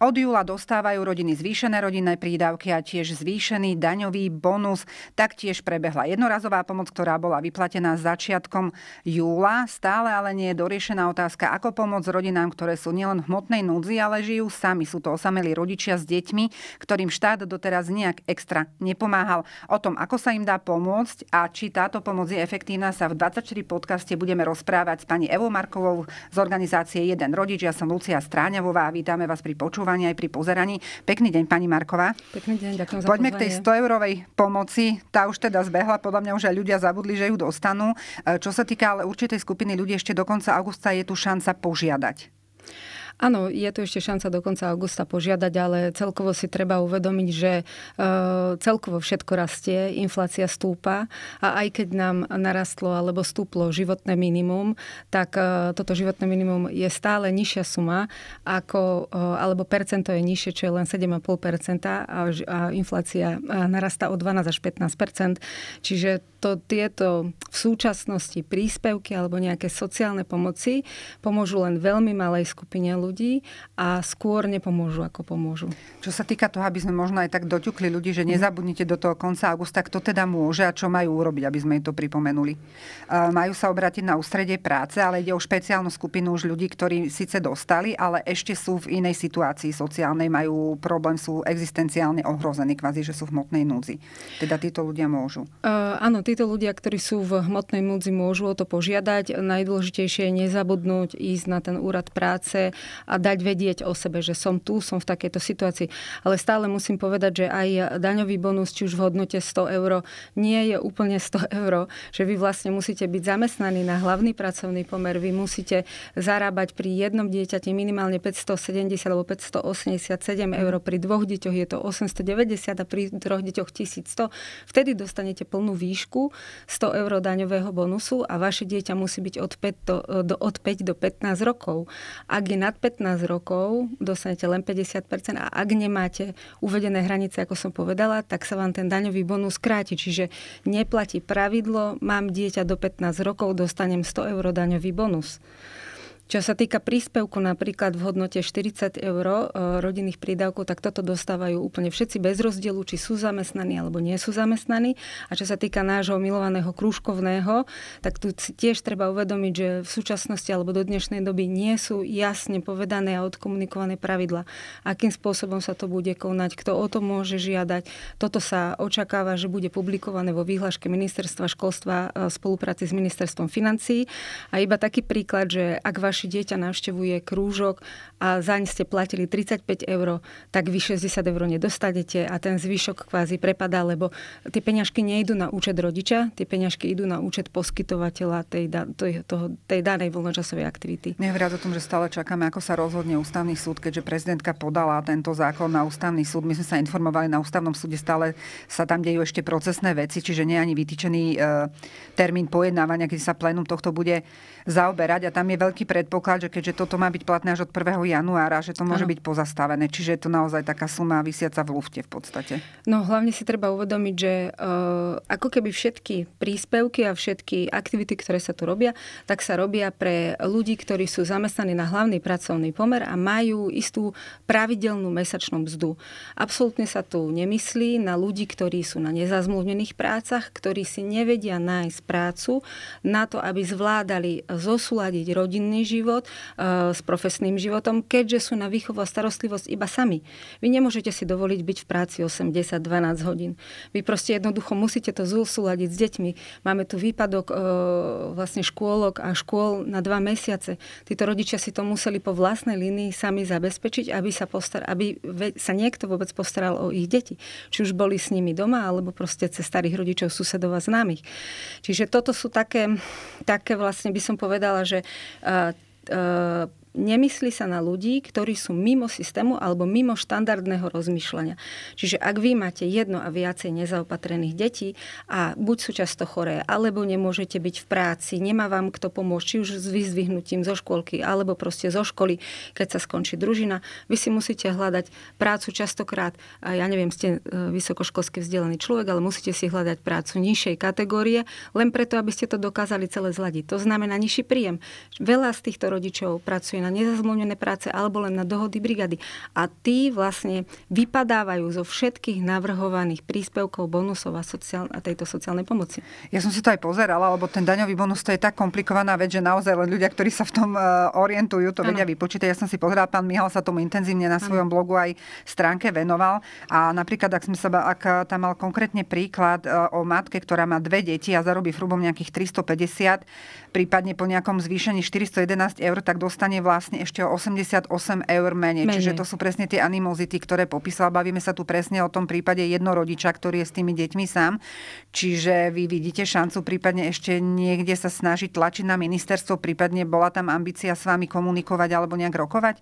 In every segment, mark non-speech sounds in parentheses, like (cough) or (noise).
Od júla dostávajú rodiny zvýšené rodinné prídavky a tiež zvýšený daňový bonus. Taktiež prebehla jednorazová pomoc, ktorá bola vyplatená začiatkom júla. Stále ale nie je doriešená otázka, ako pomôcť rodinám, ktoré sú nielen v hmotnej núdzi, ale žijú sami. Sú to osamelí rodičia s deťmi, ktorým štát doteraz nejak extra nepomáhal. O tom, ako sa im dá pomôcť a či táto pomoc je efektívna, sa v 24 podcaste budeme rozprávať s pani Evou Markovou z organizácie Jeden rodič. Ja som Lucia Stráňavová a vítame vás pri počúvaní informovaní aj pri pozeraní. Pekný deň, pani Marková. Pekný deň, ďakujem za Poďme pozvanie. k tej 100 eurovej pomoci. Tá už teda zbehla, podľa mňa už aj ľudia zabudli, že ju dostanú. E, čo sa týka ale určitej skupiny ľudí, ešte do konca augusta je tu šanca požiadať. Áno, je tu ešte šanca do konca augusta požiadať, ale celkovo si treba uvedomiť, že e, celkovo všetko rastie, inflácia stúpa a aj keď nám narastlo alebo stúplo životné minimum, tak e, toto životné minimum je stále nižšia suma, ako, e, alebo percento je nižšie, čo je len 7,5% a, inflácia narastá o 12 až 15 Čiže to, tieto v súčasnosti príspevky alebo nejaké sociálne pomoci pomôžu len veľmi malej skupine ľudí ľudí a skôr nepomôžu, ako pomôžu. Čo sa týka toho, aby sme možno aj tak doťukli ľudí, že nezabudnite do toho konca augusta, kto teda môže a čo majú urobiť, aby sme im to pripomenuli. E, majú sa obrátiť na ústredie práce, ale ide o špeciálnu skupinu už ľudí, ktorí síce dostali, ale ešte sú v inej situácii sociálnej, majú problém, sú existenciálne ohrození, kvázi, že sú v hmotnej núdzi. Teda títo ľudia môžu. Uh, áno, títo ľudia, ktorí sú v hmotnej núdzi, môžu o to požiadať. Najdôležitejšie je nezabudnúť ísť na ten úrad práce a dať vedieť o sebe, že som tu, som v takejto situácii. Ale stále musím povedať, že aj daňový bonus, či už v hodnote 100 eur, nie je úplne 100 eur, že vy vlastne musíte byť zamestnaní na hlavný pracovný pomer, vy musíte zarábať pri jednom dieťati minimálne 570 alebo 587 eur, pri dvoch deťoch je to 890 a pri troch deťoch 1100. Vtedy dostanete plnú výšku 100 eur daňového bonusu a vaše dieťa musí byť od 5 do, do, od 5 do 15 rokov. Ak je nad 15 15 rokov dostanete len 50% a ak nemáte uvedené hranice, ako som povedala, tak sa vám ten daňový bonus kráti. Čiže neplatí pravidlo, mám dieťa do 15 rokov, dostanem 100 eur daňový bonus. Čo sa týka príspevku napríklad v hodnote 40 eur e, rodinných prídavkov, tak toto dostávajú úplne všetci bez rozdielu, či sú zamestnaní alebo nie sú zamestnaní. A čo sa týka nášho milovaného krúžkovného, tak tu tiež treba uvedomiť, že v súčasnosti alebo do dnešnej doby nie sú jasne povedané a odkomunikované pravidla, akým spôsobom sa to bude konať, kto o to môže žiadať. Toto sa očakáva, že bude publikované vo výhľaške ministerstva školstva e, v spolupráci s ministerstvom financí. A iba taký príklad, že ak vaš vaše dieťa navštevuje krúžok a zaň ste platili 35 eur, tak vy 60 eur nedostanete a ten zvyšok kvázi prepadá, lebo tie peňažky nejdu na účet rodiča, tie peňažky idú na účet poskytovateľa tej, tej, toho, tej danej voľnočasovej aktivity. Nehovoriac o tom, že stále čakáme, ako sa rozhodne ústavný súd, keďže prezidentka podala tento zákon na ústavný súd. My sme sa informovali na ústavnom súde, stále sa tam dejú ešte procesné veci, čiže nie je ani vytýčený e, termín pojednávania, keď sa plénum tohto bude zaoberať. A tam je veľký pred, predpoklad, že keďže toto má byť platné až od 1. januára, že to môže ano. byť pozastavené. Čiže je to naozaj taká suma vysiaca v lufte v podstate. No hlavne si treba uvedomiť, že uh, ako keby všetky príspevky a všetky aktivity, ktoré sa tu robia, tak sa robia pre ľudí, ktorí sú zamestnaní na hlavný pracovný pomer a majú istú pravidelnú mesačnú mzdu. Absolútne sa tu nemyslí na ľudí, ktorí sú na nezazmluvnených prácach, ktorí si nevedia nájsť prácu na to, aby zvládali zosúľadiť rodinný život život eh, s profesným životom, keďže sú na výchovu a starostlivosť iba sami. Vy nemôžete si dovoliť byť v práci 8, 10, 12 hodín. Vy proste jednoducho musíte to zúsúľadiť s deťmi. Máme tu výpadok eh, vlastne škôlok a škôl na dva mesiace. Títo rodičia si to museli po vlastnej línii sami zabezpečiť, aby sa, postar- aby sa niekto vôbec postaral o ich deti. Či už boli s nimi doma, alebo proste cez starých rodičov, susedov a známych. Čiže toto sú také, také vlastne by som povedala, že uh, uh, nemyslí sa na ľudí, ktorí sú mimo systému alebo mimo štandardného rozmýšľania. Čiže ak vy máte jedno a viacej nezaopatrených detí a buď sú často choré, alebo nemôžete byť v práci, nemá vám kto pomôcť, či už s vyzvihnutím zo škôlky, alebo proste zo školy, keď sa skončí družina, vy si musíte hľadať prácu častokrát, ja neviem, ste e, vysokoškolsky vzdelaný človek, ale musíte si hľadať prácu nižšej kategórie, len preto, aby ste to dokázali celé zladiť. To znamená nižší príjem. Veľa z týchto rodičov pracuje na nezazmluvnené práce alebo len na dohody brigady. A tí vlastne vypadávajú zo všetkých navrhovaných príspevkov, bonusov a, sociál- a tejto sociálnej pomoci. Ja som si to aj pozerala, lebo ten daňový bonus to je tak komplikovaná vec, že naozaj len ľudia, ktorí sa v tom e, orientujú, to ano. vedia vypočítať. Ja som si pozerala, pán Mihal sa tomu intenzívne na ano. svojom blogu aj stránke venoval. A napríklad, ak, sme sa, ak e, tam mal konkrétne príklad e, o matke, ktorá má dve deti a zarobí hrubom nejakých 350, prípadne po nejakom zvýšení 411 eur, tak dostane vlastne vlastne ešte o 88 eur menej. menej. Čiže to sú presne tie animozity, ktoré popísala. Bavíme sa tu presne o tom prípade jednorodiča, ktorý je s tými deťmi sám. Čiže vy vidíte šancu prípadne ešte niekde sa snažiť tlačiť na ministerstvo, prípadne bola tam ambícia s vami komunikovať alebo nejak rokovať?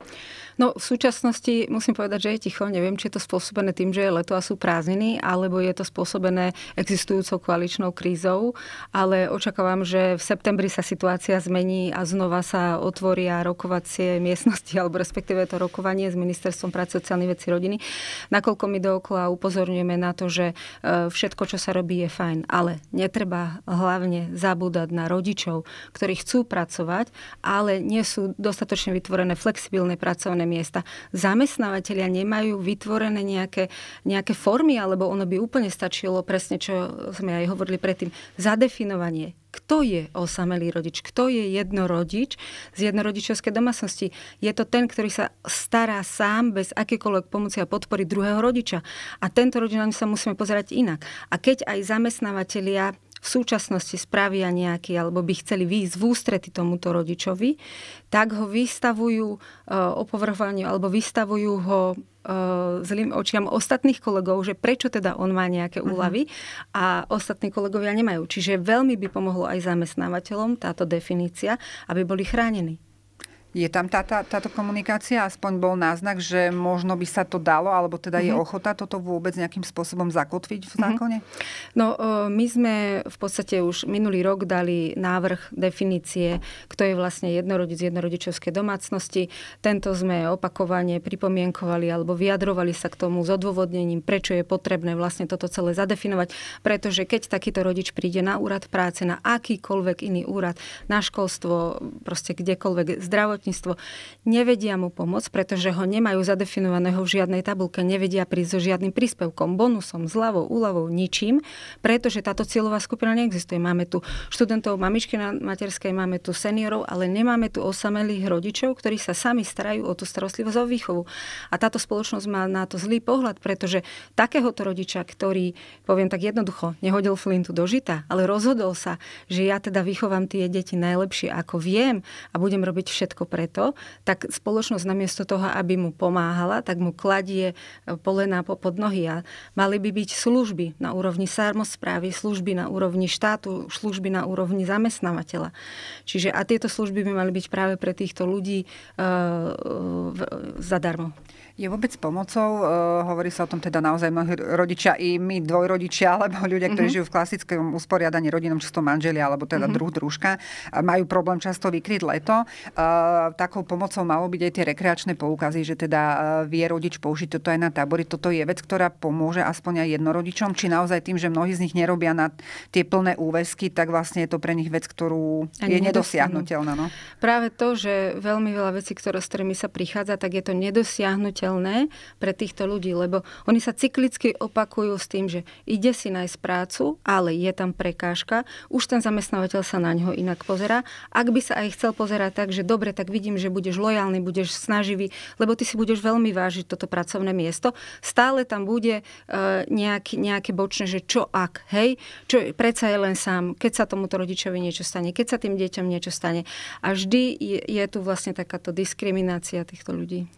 No v súčasnosti musím povedať, že je ticho. Neviem, či je to spôsobené tým, že je leto a sú prázdniny, alebo je to spôsobené existujúcou koaličnou krízou. Ale očakávam, že v septembri sa situácia zmení a znova sa otvoria rokovať rokovacie miestnosti, alebo respektíve to rokovanie s Ministerstvom práce, sociálnych vecí, rodiny, nakoľko my dookola upozorňujeme na to, že e, všetko, čo sa robí, je fajn, ale netreba hlavne zabúdať na rodičov, ktorí chcú pracovať, ale nie sú dostatočne vytvorené flexibilné pracovné miesta. Zamestnávateľia nemajú vytvorené nejaké, nejaké formy, alebo ono by úplne stačilo presne, čo sme aj hovorili predtým, zadefinovanie kto je osamelý rodič, kto je jednorodič z jednorodičovskej domácnosti. Je to ten, ktorý sa stará sám bez akékoľvek pomoci a podpory druhého rodiča. A tento rodič sa musíme pozerať inak. A keď aj zamestnávateľia v súčasnosti spravia nejaký, alebo by chceli výjsť v ústrety tomuto rodičovi, tak ho vystavujú eh, opovrhovaniu alebo vystavujú ho Eh, zlým očiam ostatných kolegov, že prečo teda on má nejaké mhm. úlavy a ostatní kolegovia nemajú. Čiže veľmi by pomohlo aj zamestnávateľom táto definícia, aby boli chránení. Je tam tá, tá, táto komunikácia, aspoň bol náznak, že možno by sa to dalo, alebo teda mm-hmm. je mhm. ochota toto vôbec nejakým spôsobom zakotviť v mhm. zákone? Mm-hmm. No, e, my sme v podstate už minulý rok dali návrh definície, kto je vlastne jednorodič z jednorodičovskej domácnosti. Tento sme opakovane pripomienkovali alebo vyjadrovali sa k tomu s odôvodnením, prečo je potrebné vlastne toto celé zadefinovať, pretože keď takýto rodič príde na úrad práce, na akýkoľvek iný úrad, na školstvo, proste kdekoľvek zdravotníctvo, zdravotníctvo, nevedia mu pomôcť, pretože ho nemajú zadefinovaného v žiadnej tabulke, nevedia prísť so žiadnym príspevkom, bonusom, zľavou, úľavou, ničím, pretože táto cieľová skupina neexistuje. Máme tu študentov mamičky na materskej, máme tu seniorov, ale nemáme tu osamelých rodičov, ktorí sa sami starajú o tú starostlivosť o výchovu. A táto spoločnosť má na to zlý pohľad, pretože takéhoto rodiča, ktorý, poviem tak jednoducho, nehodil flintu do žita, ale rozhodol sa, že ja teda vychovám tie deti najlepšie, ako viem a budem robiť všetko preto, tak spoločnosť namiesto toho, aby mu pomáhala, tak mu kladie e, polená po podnohy. A mali by byť služby na úrovni samozprávy, služby na úrovni štátu, služby na úrovni zamestnávateľa. Čiže a tieto služby by mali byť práve pre týchto ľudí e, e, e zadarmo. Je vôbec pomocou, uh, hovorí sa o tom teda naozaj mnohí rodičia i my dvojrodičia, (laughs) alebo ľudia, ktorí mm-hmm. žijú v klasickom usporiadaní rodinom, či manželia, alebo teda mm-hmm. druh družka, majú problém často vykryť leto. Uh, takou pomocou malo byť aj tie rekreačné poukazy, že teda uh, vie rodič použiť toto aj na tábory. Toto je vec, ktorá pomôže aspoň aj jednorodičom, či naozaj tým, že mnohí z nich nerobia na tie plné úvesky, tak vlastne je to pre nich vec, ktorú Ani je nedosiahnuteľná. No? Práve to, že veľmi veľa vecí, ktoré, s ktorými sa prichádza, tak je to nedosiahnutelné zmysliteľné pre týchto ľudí, lebo oni sa cyklicky opakujú s tým, že ide si nájsť prácu, ale je tam prekážka, už ten zamestnávateľ sa na ňo inak pozera. Ak by sa aj chcel pozerať tak, že dobre, tak vidím, že budeš lojálny, budeš snaživý, lebo ty si budeš veľmi vážiť toto pracovné miesto, stále tam bude e, nejaký, nejaké bočné, že čo ak, hej, čo predsa je len sám, keď sa tomuto rodičovi niečo stane, keď sa tým deťom niečo stane. A vždy je, je tu vlastne takáto diskriminácia týchto ľudí.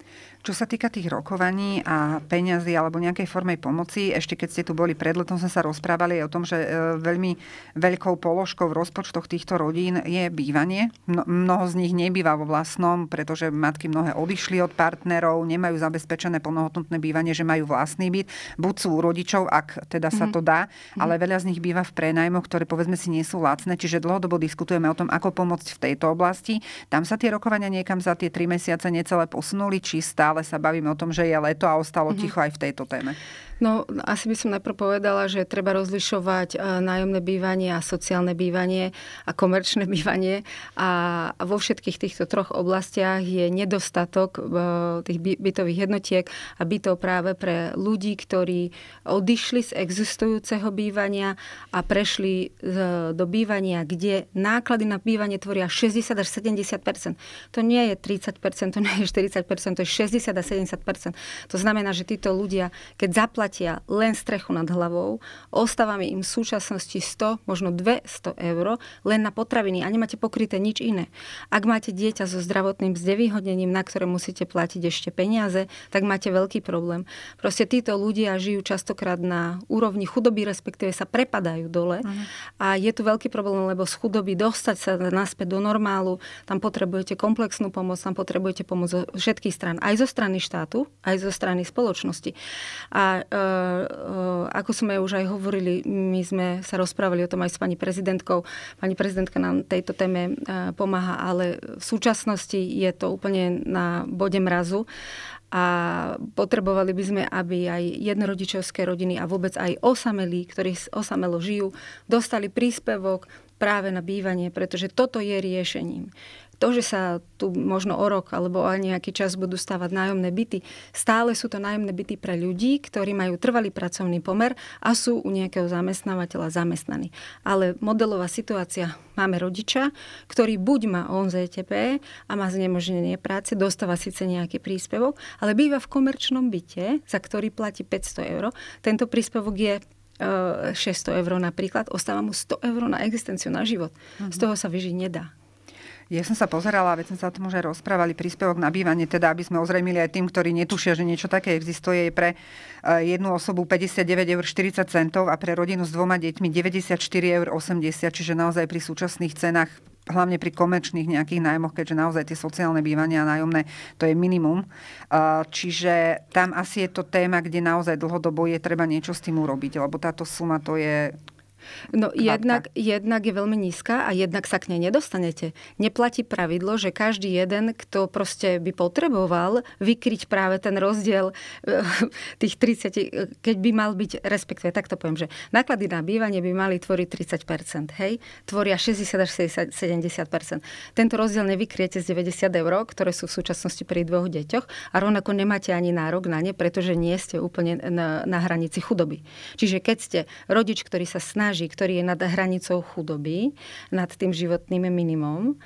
Čo sa týka tých rokovaní a peňazí alebo nejakej formej pomoci, ešte keď ste tu boli pred letom, sme sa rozprávali o tom, že e, veľmi veľkou položkou v rozpočtoch týchto rodín je bývanie. Mnoho z nich nebýva vo vlastnom, pretože matky mnohé odišli od partnerov, nemajú zabezpečené plnohodnotné bývanie, že majú vlastný byt. Buď sú u rodičov, ak teda sa mhm. to dá, mhm. ale veľa z nich býva v prenajmoch, ktoré povedzme si nie sú lacné, čiže dlhodobo diskutujeme o tom, ako pomôcť v tejto oblasti. Tam sa tie rokovania niekam za tie tri mesiace necelé posunuli, či stále stále sa bavíme o tom, že je leto a ostalo mm-hmm. ticho aj v tejto téme. No, asi by som najprv povedala, že treba rozlišovať eh, nájomné bývanie a sociálne bývanie a komerčné (laughs) bývanie. A vo všetkých týchto troch oblastiach je nedostatok eh, tých bytových jednotiek a bytov práve pre ľudí, ktorí odišli z existujúceho bývania a prešli eh, do bývania, kde náklady na bývanie tvoria 60 až 70 To nie je 30 to nie je 40 to je 60 až 70 To znamená, že títo ľudia, keď zaplatia stratia len strechu nad hlavou, ostávame im v súčasnosti 100, možno 200 eur len na potraviny a nemáte pokryté nič iné. Ak máte dieťa so zdravotným znevýhodnením, na ktoré musíte platiť ešte peniaze, tak máte veľký problém. Proste títo ľudia žijú častokrát na úrovni chudoby, respektíve sa prepadajú dole a je tu veľký problém, lebo z chudoby dostať sa naspäť do normálu, tam potrebujete komplexnú pomoc, tam potrebujete pomoc zo všetkých stran, aj zo strany štátu, aj zo strany spoločnosti. A Eh, ako sme už aj hovorili, my sme sa rozprávali o tom aj s pani prezidentkou. Pani prezidentka nám tejto téme eh, pomáha, ale v súčasnosti je to úplne na bode mrazu a potrebovali by sme, aby aj jednorodičovské rodiny a vôbec aj osamelí, ktorí osamelo žijú, dostali príspevok práve na bývanie, pretože toto je riešením to, že sa tu možno o rok alebo o nejaký čas budú stávať nájomné byty, stále sú to nájomné byty pre ľudí, ktorí majú trvalý pracovný pomer a sú u nejakého zamestnávateľa zamestnaní. Ale modelová situácia máme rodiča, ktorý buď má ZTP a má znemožnenie práce, dostáva síce nejaký príspevok, ale býva v komerčnom byte, za ktorý platí 500 eur. Tento príspevok je 600 e, eur napríklad, ostáva mu 100 eur na existenciu, na život. Uh-huh. Z mhm. toho sa vyžiť nedá. Ja som sa pozerala, veď sme sa o tom rozprávali, príspevok na bývanie, teda aby sme ozrejmili aj tým, ktorí netušia, že niečo také existuje, je pre eh, jednu osobu 59,40 eur centov a pre rodinu s dvoma deťmi 94,80 eur, čiže naozaj pri súčasných cenách hlavne pri komerčných nejakých nájmoch, keďže naozaj tie sociálne bývania a nájomné, to je minimum. Eh, čiže tam asi je to téma, kde naozaj dlhodobo je treba niečo s tým urobiť, lebo táto suma to je No jednak, jednak je veľmi nízka a jednak sa k nej nedostanete. Neplatí pravidlo, že každý jeden, kto proste by potreboval vykryť práve ten rozdiel eh, tých 30, keď by mal byť, respektíve, tak to poviem, že náklady na bývanie by mali tvoriť 30 hej, tvoria 60 až 60, 70 Tento rozdiel nevykriete z 90 eur, ktoré sú v súčasnosti pri dvoch deťoch a rovnako nemáte ani nárok na ne, pretože nie ste úplne na, na hranici chudoby. Čiže keď ste rodič, ktorý sa snaží stráži, ktorý je nad hranicou chudoby, nad tým životným minimum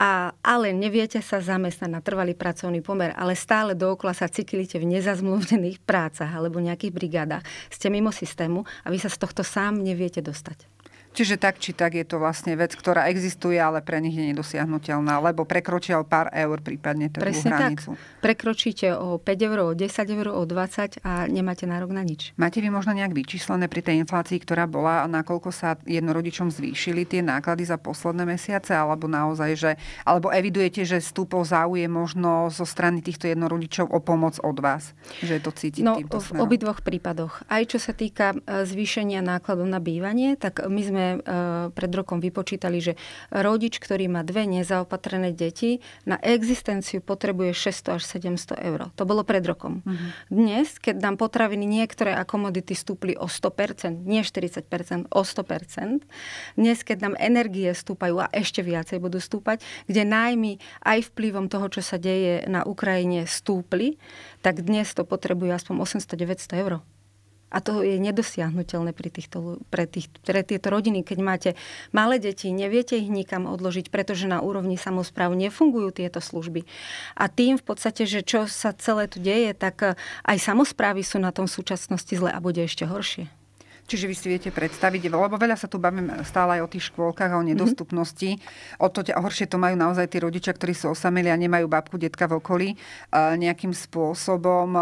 a, ale neviete sa zamestnať na trvalý pracovný pomer, ale stále dookola sa cyklíte v nezazmluvnených prácach alebo nejakých brigádach. Ste mimo systému a vy sa z tohto sám neviete dostať. Čiže tak či tak je to vlastne vec, ktorá existuje, ale pre nich je nedosiahnutelná, lebo prekročia o pár eur prípadne tú Presne hranicu. Tak. Prekročíte o 5 eur, o 10 eur, o 20 a nemáte nárok na nič. Máte vy možno nejak vyčíslené pri tej inflácii, ktorá bola, nakoľko sa jednorodičom zvýšili tie náklady za posledné mesiace, alebo naozaj, že, alebo evidujete, že stúpol záujem možno zo strany týchto jednorodičov o pomoc od vás? Že to cítiť no, v obidvoch prípadoch. Aj čo sa týka e, zvýšenia nákladov na bývanie, tak my sme Eh, pred rokom vypočítali, že rodič, ktorý má dve nezaopatrené deti, na existenciu potrebuje 600 až 700 eur. To bolo pred rokom. Uh-huh. Dnes, keď nám potraviny niektoré a komodity stúpli o 100%, nie 40%, o 100%, dnes, keď nám energie stúpajú a ešte viacej budú stúpať, kde najmy aj vplyvom toho, čo sa deje na Ukrajine, stúpli, tak dnes to potrebujú aspoň 800-900 eur. A to je nedosiahnutelné pri týchto, pre, tých, pre tieto rodiny, keď máte malé deti, neviete ich nikam odložiť, pretože na úrovni samozpráv nefungujú tieto služby. A tým v podstate, že čo sa celé tu deje, tak eh, aj samozprávy sú na tom súčasnosti zle a bude ešte horšie. Čiže vy si viete predstaviť, lebo veľa sa tu bavím stále aj o tých škôlkach a o mhm. nedostupnosti. Mm-hmm. O to a horšie to majú naozaj tí rodičia, ktorí sú osameli a nemajú babku, detka v okolí. E, nejakým spôsobom e,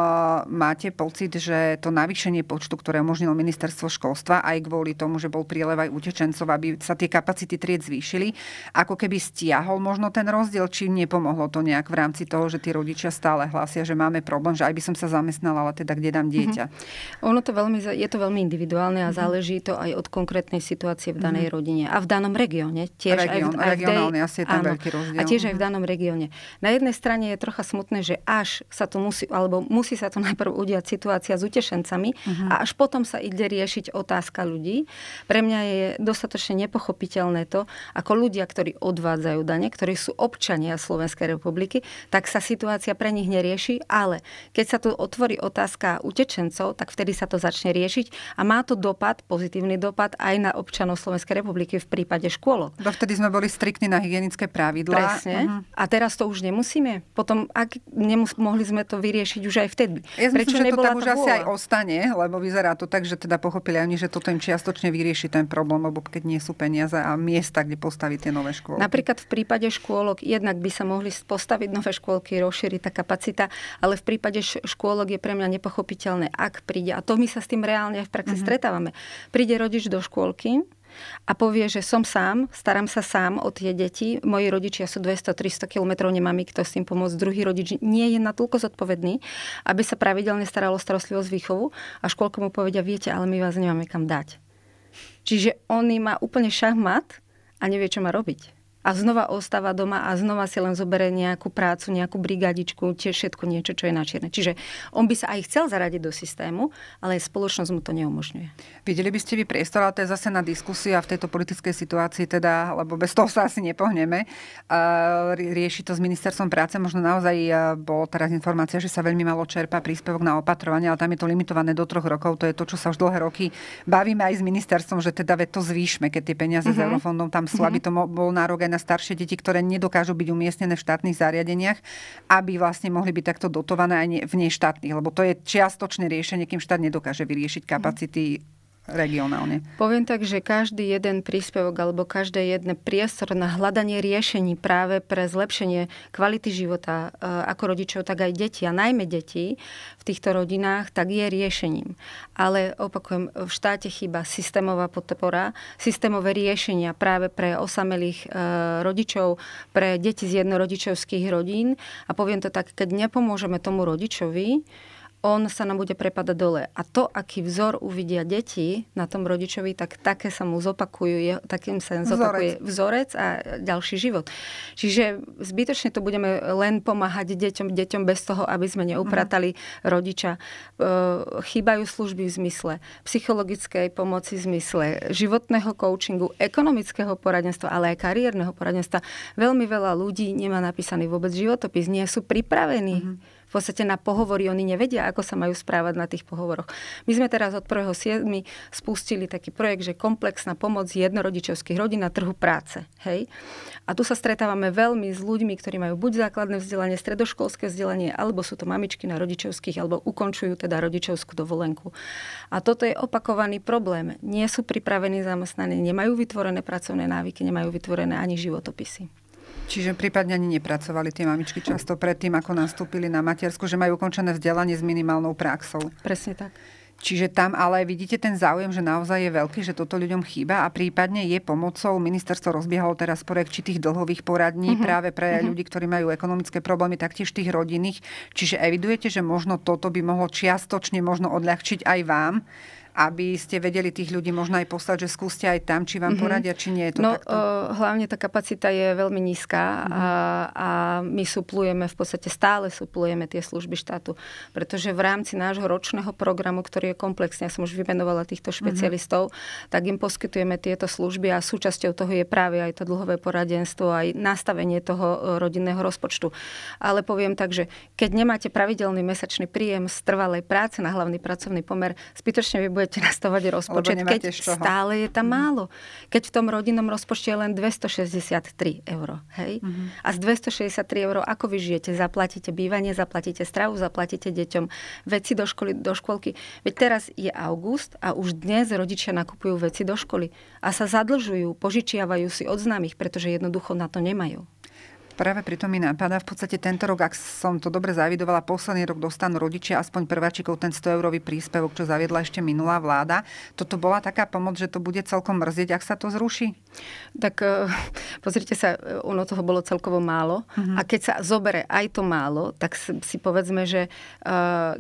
máte pocit, že to navýšenie počtu, ktoré umožnilo ministerstvo školstva, aj kvôli tomu, že bol prílev aj utečencov, aby sa tie kapacity tried zvýšili, ako keby stiahol možno ten rozdiel, či nepomohlo to nejak v rámci toho, že tí rodičia stále hlásia, že máme problém, že aj by som sa zamestnala, ale teda kde dám mhm. dieťa. Mm-hmm. Ono to veľmi, je to veľmi individuálne individuálne a mhm. záleží to aj od konkrétnej situácie v danej mm-hmm. rodine a v danom regióne. Tiež Region, aj v, aj regionálne tej, asi je tam áno, veľký rozdiel. A tiež aj v mhm. danom regióne. Na jednej strane je trocha smutné, že až sa to musí, alebo musí sa to (laughs) najprv udiať situácia s utešencami mm-hmm. a až potom sa ide riešiť otázka ľudí. Pre mňa je dostatočne nepochopiteľné to, ako ľudia, ktorí odvádzajú dane, ktorí sú občania Slovenskej republiky, tak sa situácia pre nich nerieši, ale keď sa tu otvorí otázka utečencov, tak vtedy sa to začne riešiť a má to dopad, pozitívny dopad aj na občanov Slovenskej republiky v prípade škôlok. Vtedy sme boli striktní na hygienické pravidlá. Presne. Uh-huh. A teraz to už nemusíme. Potom, ak nemus- mohli sme to vyriešiť už aj vtedy. Ja Prečo myslím, že to tam už asi aj ostane, lebo vyzerá to tak, že teda pochopili oni, že toto im čiastočne vyrieši ten problém, lebo keď nie sú peniaze a miesta, kde postaviť tie nové škôlky. Napríklad v prípade škôlok jednak by sa mohli postaviť nové škôlky, rozšíriť tá kapacita, ale v prípade škôlok je pre mňa nepochopiteľné, ak príde. A to my sa s tým reálne v praxi uh-huh. stretávame stretávame. Príde rodič do škôlky a povie, že som sám, starám sa sám o tie deti, moji rodičia sú 200-300 km, nemá mi kto s tým pomôcť. Druhý rodič nie je natoľko zodpovedný, aby sa pravidelne staralo starostlivosť výchovu a škôlka mu povedia, viete, ale my vás nemáme kam dať. Čiže on má úplne šachmat a nevie, čo má robiť a znova ostáva doma a znova si len zoberie nejakú prácu, nejakú brigadičku, tiež všetko niečo, čo je na čierne. Čiže on by sa aj chcel zaradiť do systému, ale spoločnosť mu to neumožňuje. Videli by ste vy priestor, ale to je zase na diskusiu a v tejto politickej situácii teda, lebo bez toho sa asi nepohneme, rieši to s ministerstvom práce. Možno naozaj bolo teraz informácia, že sa veľmi malo čerpa príspevok na opatrovanie, ale tam je to limitované do troch rokov. To je to, čo sa už dlhé roky bavíme aj s ministerstvom, že teda to zvýšme, keď tie peniaze mm-hmm. z mhm. eurofondom tam slabí. mm-hmm. to bol nárok aj na staršie deti, ktoré nedokážu byť umiestnené v štátnych zariadeniach, aby vlastne mohli byť takto dotované aj v neštátnych, lebo to je čiastočné riešenie, kým štát nedokáže vyriešiť kapacity regionálne. Poviem tak, že každý jeden príspevok alebo každé jedné priestor na hľadanie riešení práve pre zlepšenie kvality života e, ako rodičov, tak aj detí a najmä detí v týchto rodinách, tak je riešením. Ale opakujem, v štáte chýba systémová podpora, systémové riešenia práve pre osamelých e, rodičov, pre deti z jednorodičovských rodín. A poviem to tak, keď nepomôžeme tomu rodičovi, on sa nám bude prepadať dole. A to, aký vzor uvidia deti na tom rodičovi, tak také sa mu zopakujú, je, takým sa zopakuje vzorec. vzorec a ďalší život. Čiže zbytočne to budeme len pomáhať deťom, deťom bez toho, aby sme neupratali uh-huh. rodiča. E, chýbajú služby v zmysle psychologickej pomoci v zmysle životného coachingu, ekonomického poradenstva, ale aj kariérneho poradenstva. Veľmi veľa ľudí nemá napísaný vôbec životopis, nie sú pripravení. Uh-huh podstate na pohovory oni nevedia, ako sa majú správať na tých pohovoroch. My sme teraz od 1.7. spustili taký projekt, že komplexná pomoc jednorodičovských rodín na trhu práce. Hej? A tu sa stretávame veľmi s ľuďmi, ktorí majú buď základné vzdelanie, stredoškolské vzdelanie, alebo sú to mamičky na rodičovských, alebo ukončujú teda rodičovskú dovolenku. A toto je opakovaný problém. Nie sú pripravení zamestnaní, nemajú vytvorené pracovné návyky, nemajú vytvorené ani životopisy. Čiže prípadne ani nepracovali tie mamičky často predtým, ako nastúpili na matersku, že majú ukončené vzdelanie s minimálnou praxou. Presne tak. Čiže tam ale vidíte ten záujem, že naozaj je veľký, že toto ľuďom chýba a prípadne je pomocou. Ministerstvo rozbiehalo teraz projekt či tých dlhových poradní mm-hmm. práve pre mm-hmm. ľudí, ktorí majú ekonomické problémy, taktiež tých rodinných. Čiže evidujete, že možno toto by mohlo čiastočne možno odľahčiť aj vám aby ste vedeli tých ľudí možno aj poslať, že skúste aj tam, či vám mm-hmm. poradia, či nie je to no, takto? Eh, hlavne tá kapacita je veľmi nízka mm-hmm. a, mhm. a my suplujeme, v podstate stále suplujeme tie služby štátu, pretože v rámci nášho ročného programu, ktorý je komplexný, ja som už vymenovala týchto mhm. špecialistov, mm-hmm. tak im poskytujeme tieto služby a súčasťou toho je práve aj to dlhové poradenstvo, aj nastavenie toho eh, rodinného rozpočtu. Ale poviem tak, že keď nemáte pravidelný mesačný príjem z trvalej práce na hlavný pracovný pomer, vy budete nastavovať rozpočet, keď stále je tam mhm. málo. Keď v tom rodinnom rozpočte je len 263 eur. Hej? Mm. A z 263 eur ako vy žijete? Zaplatíte bývanie, zaplatíte stravu, zaplatíte deťom veci do, školy, do škôlky. Veď teraz je august a už dnes rodičia nakupujú veci do školy a sa zadlžujú, požičiavajú si od známych, pretože jednoducho na to nemajú. Práve pritom mi napadá v podstate tento rok, ak som to dobre zavidovala, posledný rok dostanú rodičia aspoň prváčikov ten 100 eurový príspevok, čo zaviedla ešte minulá vláda. Toto bola taká pomoc, že to bude celkom mrzieť, ak sa to zruší? Tak e, pozrite sa, e, ono toho bolo celkovo málo. Mm-hmm. A keď sa zobere aj to málo, tak si povedzme, že e,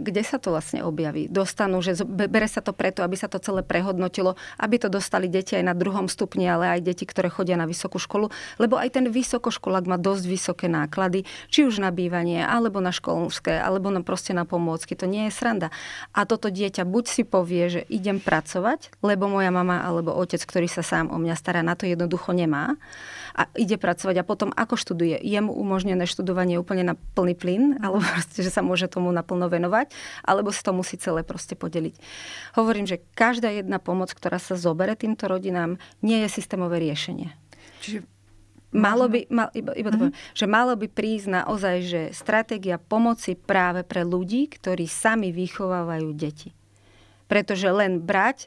kde sa to vlastne objaví? Dostanú, že bere sa to preto, aby sa to celé prehodnotilo, aby to dostali deti aj na druhom stupni, ale aj deti, ktoré chodia na vysokú školu, lebo aj ten vysokoškolák má dosť dosť vysoké náklady, či už na bývanie, alebo na školské, alebo na proste na pomôcky. To nie je sranda. A toto dieťa buď si povie, že idem pracovať, lebo moja mama alebo otec, ktorý sa sám o mňa stará, na to jednoducho nemá a ide pracovať a potom ako študuje. Je mu umožnené študovanie úplne na plný plyn, alebo (laughs) proste, že sa môže tomu naplno venovať, alebo si to musí celé proste podeliť. Hovorím, že každá jedna pomoc, ktorá sa zobere týmto rodinám, nie je systémové riešenie. Čiže Malo mhm. by, mal, iba, iba to mhm. poviem, že malo by prísť naozaj, že stratégia pomoci práve pre ľudí, ktorí sami vychovávajú deti. Pretože len brať e,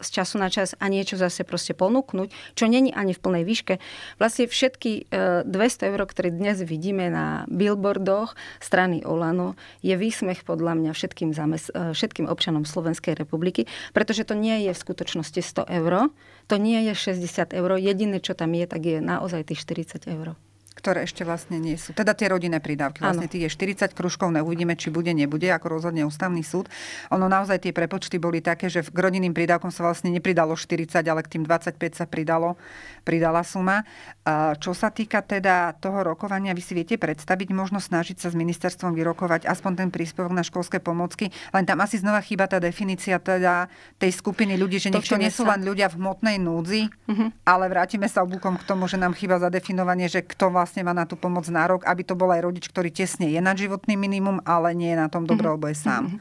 z času na čas a niečo zase proste ponúknuť, čo není ani v plnej výške. Vlastne všetky 200 e, eur, ktoré dnes vidíme na billboardoch strany Olano, je výsmech podľa mňa všetkým, zames- e, všetkým občanom Slovenskej republiky, pretože to nie je v skutočnosti 100 eur, to nie je 60 eur, jediné, čo tam je, tak je naozaj tých 40 eur ktoré ešte vlastne nie sú. Teda tie rodinné prídavky. Vlastne tých 40 kružkov, neuvidíme, no či bude, nebude, ako rozhodne ústavný súd. Ono naozaj tie prepočty boli také, že k rodinným prídavkom sa vlastne nepridalo 40, ale k tým 25 sa pridalo, pridala suma. čo sa týka teda toho rokovania, vy si viete predstaviť, možno snažiť sa s ministerstvom vyrokovať aspoň ten príspevok na školské pomocky, len tam asi znova chýba tá definícia teda tej skupiny ľudí, že niekto nie sú len ľudia v hmotnej núdzi, uh-huh. ale vrátime sa obukom k tomu, že nám chýba zadefinovanie, že kto vlastne vlastne má na tú pomoc nárok, aby to bol aj rodič, ktorý tesne je na životný minimum, ale nie je na tom dobre, mm-hmm. lebo je sám. Mhm.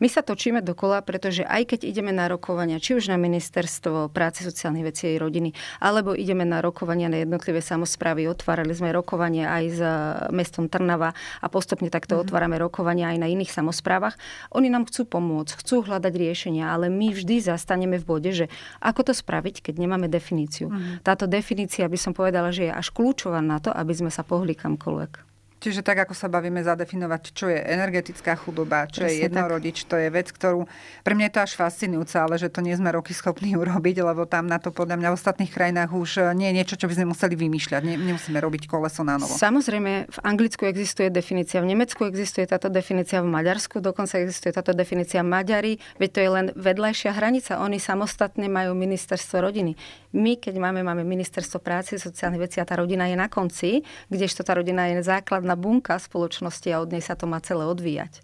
My sa točíme dokola, pretože aj keď ideme na rokovania, či už na ministerstvo práce, sociálnych vecí a rodiny, alebo ideme na rokovania na jednotlivé samozprávy, otvárali sme rokovanie aj s eh, mestom Trnava a postupne takto mm-hmm. otvárame rokovania aj na iných samozprávach. Oni nám chcú pomôcť, chcú hľadať riešenia, ale my vždy zastaneme v bode, že ako to spraviť, keď nemáme definíciu. Mm-hmm. Táto definícia by som povedala, že je až kľúčová na to, aby sme sa pohli kamkoľvek. Čiže tak, ako sa bavíme zadefinovať, čo je energetická chudoba, čo Presne je jednorodič, tak. to je vec, ktorú... Pre mňa je to až fascinujúce, ale že to nie sme roky schopní (laughs) urobiť, lebo tam na to podľa mňa v ostatných krajinách už eh, nie je niečo, čo by sme museli vymýšľať. nemusíme robiť koleso na novo. Samozrejme, v Anglicku existuje definícia, v Nemecku existuje táto definícia, v Maďarsku dokonca existuje táto definícia. Maďari, veď to je len vedľajšia hranica, oni samostatne majú ministerstvo rodiny. My, keď máme, máme ministerstvo práce, sociálnych vecí a tá rodina je na konci, kdežto tá rodina je základná základná bunka spoločnosti a od nej sa to má celé odvíjať.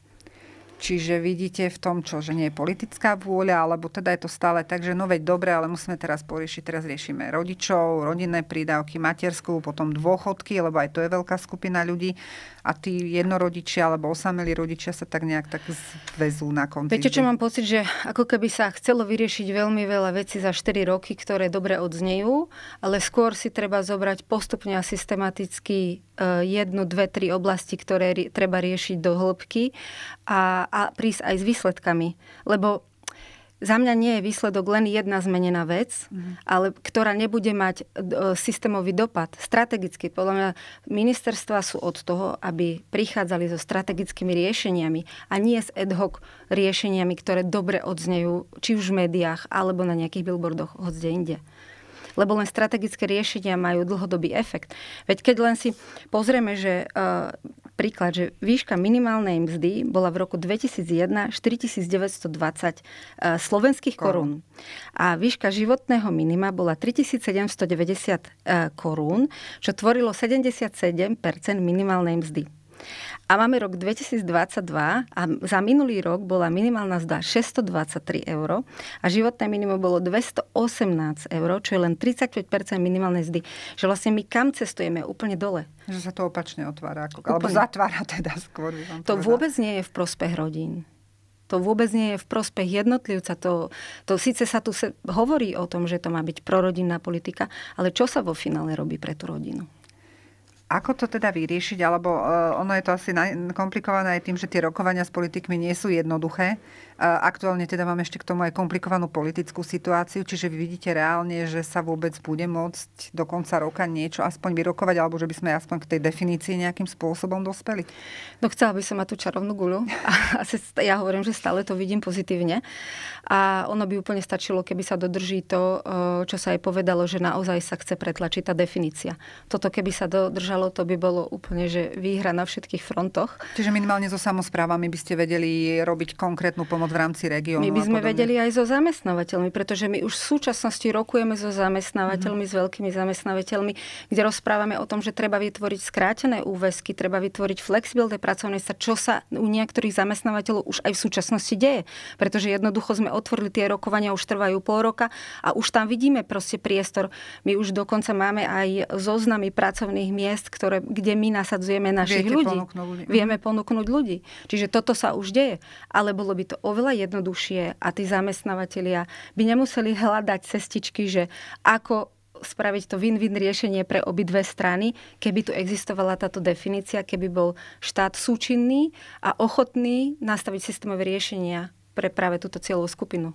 Čiže vidíte v tom, čo, že nie je politická vôľa, alebo teda je to stále tak, že no veď dobre, ale musíme teraz poriešiť, teraz riešime rodičov, rodinné prídavky, materskú, potom dôchodky, lebo aj to je veľká skupina ľudí a tí jednorodičia alebo osamelí rodičia sa tak nejak tak zvezú na konci. Viete, čo mám pocit, že ako keby sa chcelo vyriešiť veľmi veľa vecí za 4 roky, ktoré dobre odznejú, ale skôr si treba zobrať postupne a systematicky Eh, jednu, dve, tri oblasti, ktoré rie, treba riešiť do hĺbky a, a prísť aj s výsledkami. Lebo za mňa nie je výsledok len jedna zmenená vec, mm. ale ktorá nebude mať eh, systémový dopad. Strategicky, podľa mňa, ministerstva sú od toho, aby prichádzali so strategickými riešeniami a nie s ad hoc riešeniami, ktoré dobre odznejú, či už v médiách, alebo na nejakých billboardoch, hoď inde. Mm lebo len strategické riešenia majú dlhodobý efekt. Veď keď len si pozrieme, že uh, príklad, že výška minimálnej mzdy bola v roku 2001 4920 uh, slovenských korún. A výška životného minima bola 3790 uh, e, korún, čo tvorilo 77% minimálnej mzdy. A máme rok 2022 a za minulý rok bola minimálna zda 623 eur a životné minimum bolo 218 eur, čo je len 35% minimálnej zdy. Že vlastne my kam cestujeme? Úplne dole. Že sa to opačne otvára. Ako, alebo zatvára teda skôr. To povedal. vôbec nie je v prospech rodín. To vôbec nie je v prospech jednotlivca. To, to síce sa tu hovorí o tom, že to má byť prorodinná politika, ale čo sa vo finále robí pre tú rodinu? Ako to teda vyriešiť? Alebo e, ono je to asi komplikované aj tým, že tie rokovania s politikmi nie sú jednoduché. E, aktuálne teda máme ešte k tomu aj komplikovanú politickú situáciu, čiže vy vidíte reálne, že sa vôbec bude môcť do konca roka niečo aspoň vyrokovať, alebo že by sme aspoň k tej definícii nejakým spôsobom dospeli. No chcela by som mať tú čarovnú guľu. (laughs) ja hovorím, že stále to vidím pozitívne. A ono by úplne stačilo, keby sa dodrží to, e, čo sa aj povedalo, že naozaj sa chce pretlačiť tá definícia. Toto keby sa dodržalo prehralo, to by bolo úplne že výhra na všetkých frontoch. Čiže minimálne so samozprávami by ste vedeli robiť konkrétnu pomoc v rámci regiónu. My by sme vedeli aj so zamestnávateľmi, pretože my už v súčasnosti rokujeme so zamestnávateľmi, mm-hmm. s veľkými zamestnávateľmi, kde rozprávame o tom, že treba vytvoriť skrátené úvesky, treba vytvoriť flexibilné pracovné sa, čo sa u niektorých zamestnávateľov už aj v súčasnosti deje. Pretože jednoducho sme otvorili tie rokovania, už trvajú pol roka a už tam vidíme proste priestor. My už dokonca máme aj zoznamy pracovných miest, miest, ktoré, kde my nasadzujeme našich Viete ľudí. ľudí. Vieme ponúknuť ľudí. Čiže toto sa už deje. Ale bolo by to oveľa jednoduchšie a tí zamestnávateľia by nemuseli hľadať cestičky, že ako spraviť to win-win riešenie pre obidve strany, keby tu existovala táto definícia, keby bol štát súčinný a ochotný nastaviť systémové riešenia pre práve túto cieľovú skupinu.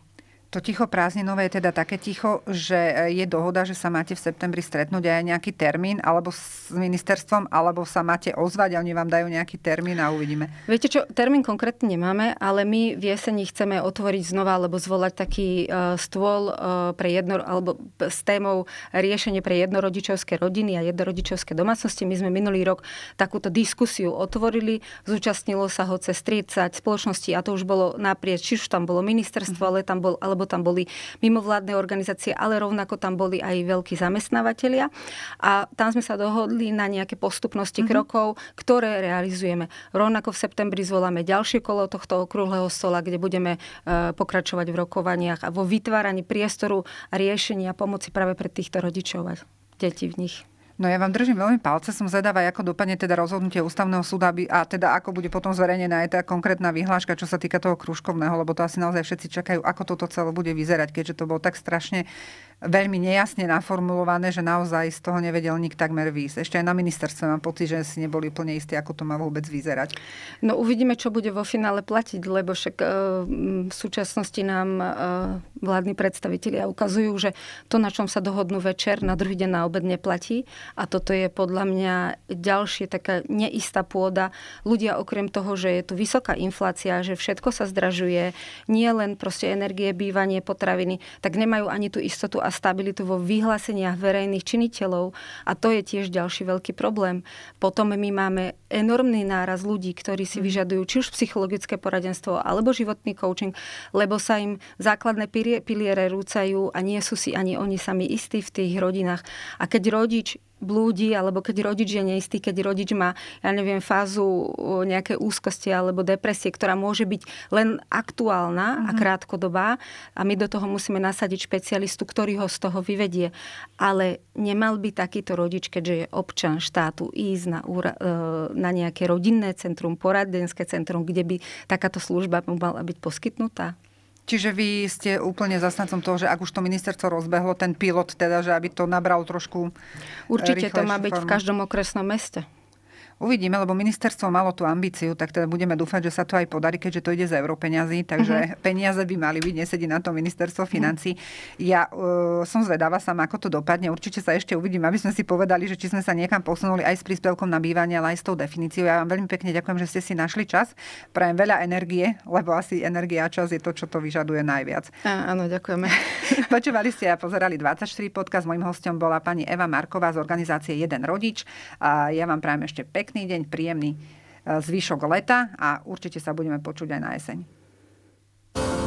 To ticho prázdninové je teda také ticho, že eh, je dohoda, že sa máte v septembri stretnúť aj nejaký termín, alebo s ministerstvom, alebo sa máte ozvať a oni vám dajú nejaký termín a uvidíme. Viete čo, termín konkrétne nemáme, ale my v jeseni chceme otvoriť znova, alebo zvolať taký eh, stôl eh, pre jedno, alebo s témou riešenie pre jednorodičovské rodiny a jednorodičovské domácnosti. My sme minulý rok takúto diskusiu otvorili, zúčastnilo sa ho cez 30 spoločností a to už bolo naprieč, či už tam bolo ministerstvo, mhm. ale tam bol, alebo lebo tam boli mimovládne organizácie, ale rovnako tam boli aj veľkí zamestnávateľia. A tam sme sa dohodli na nejaké postupnosti mm-hmm. krokov, ktoré realizujeme. Rovnako v septembri zvoláme ďalšie kolo tohto okrúhleho stola, kde budeme e, pokračovať v rokovaniach a vo vytváraní priestoru a riešenia pomoci práve pre týchto rodičov a detí v nich. No ja vám držím veľmi palce, som zvedavá, ako dopadne teda rozhodnutie ústavného súda aby, a teda ako bude potom zverejnená aj tá konkrétna vyhláška, čo sa týka toho kružkovného, lebo to asi naozaj všetci čakajú, ako toto celé bude vyzerať, keďže to bolo tak strašne veľmi nejasne naformulované, že naozaj z toho nevedel nik takmer výjsť. Ešte aj na ministerstve mám pocit, že si neboli úplne istí, ako to má vôbec vyzerať. No uvidíme, čo bude vo finále platiť, lebo však e, v súčasnosti nám e, vládni predstavitelia ukazujú, že to, na čom sa dohodnú večer, na druhý deň na obed neplatí. A toto je podľa mňa ďalšie taká neistá pôda. Ľudia okrem toho, že je tu vysoká inflácia, že všetko sa zdražuje, nie len proste energie, bývanie, potraviny, tak nemajú ani tú istotu a stabilitu vo vyhláseniach verejných činiteľov a to je tiež ďalší veľký problém. Potom my máme enormný náraz ľudí, ktorí si mhm. vyžadujú či už psychologické poradenstvo alebo životný coaching, lebo sa im základné piliere rúcajú a nie sú si ani oni sami istí v tých rodinách. A keď rodič blúdi, alebo keď rodič je neistý, keď rodič má, ja neviem, fázu nejaké úzkosti alebo depresie, ktorá môže byť len aktuálna mm-hmm. a mhm. krátkodobá a my do toho musíme nasadiť špecialistu, ktorý ho z toho vyvedie. Ale nemal by takýto rodič, keďže je občan štátu, ísť na, úra, e, na nejaké rodinné centrum, poradenské centrum, kde by takáto služba mala byť poskytnutá? Čiže vy ste úplne zasnácom toho, že ak už to ministerstvo rozbehlo, ten pilot teda, že aby to nabral trošku e, Určite to má byť formu. v každom okresnom meste. Uvidíme, lebo ministerstvo malo tú ambíciu, tak teda budeme dúfať, že sa to aj podarí, keďže to ide z europeňazí, takže uh-huh. peniaze by mali byť, nesedí na to ministerstvo financí. Uh-huh. Ja uh, som zvedáva sama, ako to dopadne. Určite sa ešte uvidím, aby sme si povedali, že či sme sa niekam posunuli aj s príspevkom na bývanie, ale aj s tou definíciou. Ja vám veľmi pekne ďakujem, že ste si našli čas. Prajem veľa energie, lebo asi energia a čas je to, čo to vyžaduje najviac. A, áno, ďakujeme. (laughs) Počúvali ste a pozerali 24 podcast. Mojím hostom bola pani Eva Marková z organizácie Jeden rodič. A ja vám prajem ešte pek pekný deň, príjemný e, zvyšok leta a určite sa budeme počuť aj na jeseň.